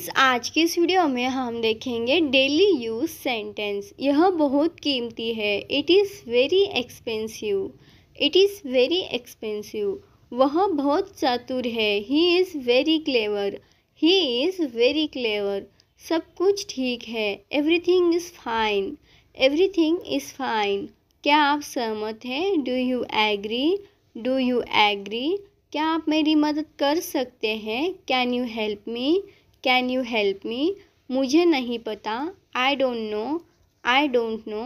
friends आज की इस वीडियो में हम देखेंगे डेली यूज सेंटेंस यह बहुत कीमती है it is very expensive it is very expensive वह बहुत चतुर है he is very clever he is very clever सब कुछ ठीक है everything is fine everything is fine क्या आप सहमत हैं do you agree do you agree क्या आप मेरी मदद कर सकते हैं can you help me can you help me मुझे नहीं पता I don't know I don't know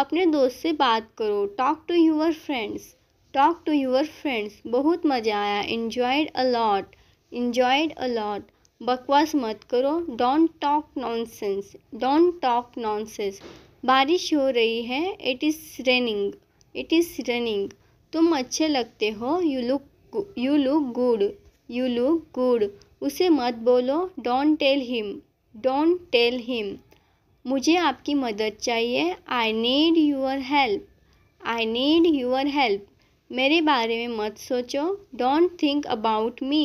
अपने दोस्त से बात करो talk to your friends talk to your friends बहुत मज़ा आया इन्जॉयड अलॉट इन्जॉयड अलॉट बकवास मत करो don't talk nonsense don't talk nonsense बारिश हो रही है it is raining it is raining तुम अच्छे लगते हो you look you look good you look good उसे मत बोलो don't tell him don't tell him मुझे आपकी मदद चाहिए I need your help I need your help मेरे बारे में मत सोचो don't think about me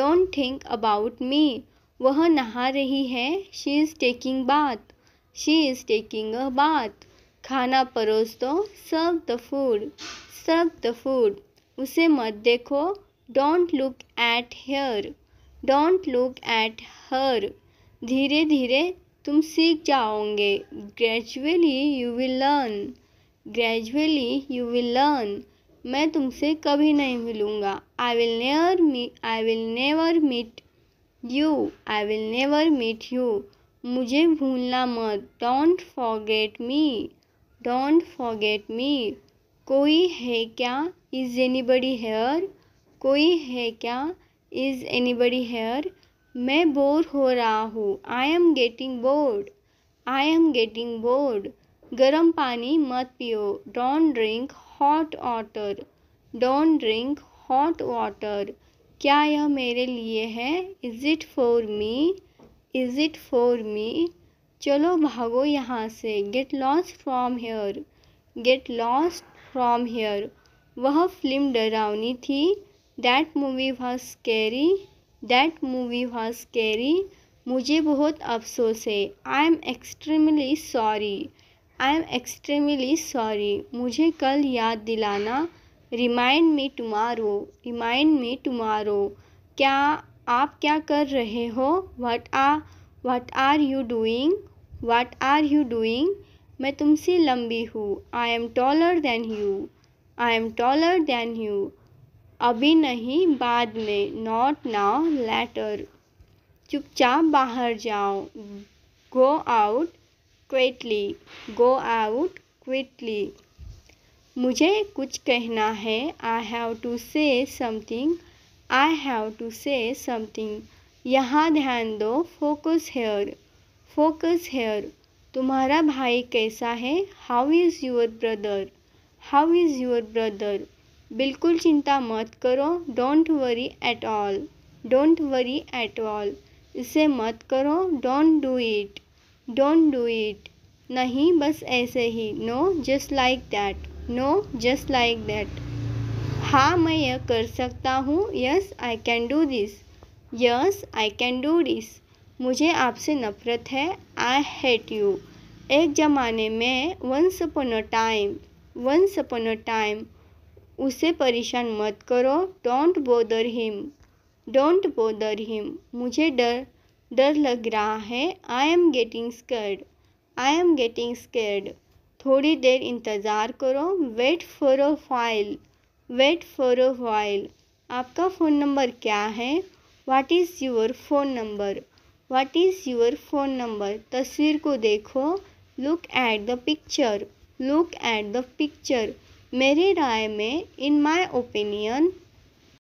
don't think about me वह नहा रही है she is taking bath she is taking a bath खाना परोस दो serve the food serve the food उसे मत देखो don't look at her don't look at her धीरे धीरे तुम सीख जाओगे gradually you will learn gradually you will learn मैं तुमसे कभी नहीं मिलूँगा I will never me I will never meet you I will never meet you मुझे भूलना मत don't forget me don't forget me कोई है क्या इज एनी बडी हेयर कोई है क्या इज़ एनी बडी हेयर मैं बोर हो रहा हूँ I am getting bored I am getting bored गर्म पानी मत पियो don't drink hot water don't drink hot water क्या यह मेरे लिए है is it for me is it for me चलो भागो यहाँ से get lost from here get lost from here वह फिल्म डरावनी थी that movie was scary that movie was carry मुझे बहुत अफसोस है I am extremely sorry I am extremely sorry मुझे कल याद दिलाना remind me tomorrow remind me tomorrow क्या आप क्या कर रहे हो what are what are you doing what are you doing मैं तुमसे लंबी हूँ I am taller than you I am taller than you अभी नहीं बाद में नॉट नाउ लेटर चुपचाप बाहर जाओ गो आउट क्विटली गो आउट क्विटली मुझे कुछ कहना है I have to say something I have to say something यहाँ ध्यान दो फोकस हेयर फोकस हेयर तुम्हारा भाई कैसा है how is your brother how is your brother बिल्कुल चिंता मत करो don't worry at all don't worry at all इसे मत करो don't do it don't do it नहीं बस ऐसे ही no just like that no just like that हाँ मैं यह कर सकता हूँ yes I can do this yes I can do this मुझे आपसे नफरत है आई हेट यू एक ज़माने में once upon a time once upon a time उसे परेशान मत करो don't bother him don't bother him मुझे डर डर लग रहा है I am getting scared I am getting scared थोड़ी देर इंतज़ार करो wait for a while wait for a while आपका फ़ोन नंबर क्या है what is your phone number what is your phone number तस्वीर को देखो look at the picture look at the picture मेरी राय में इन माय ओपिनियन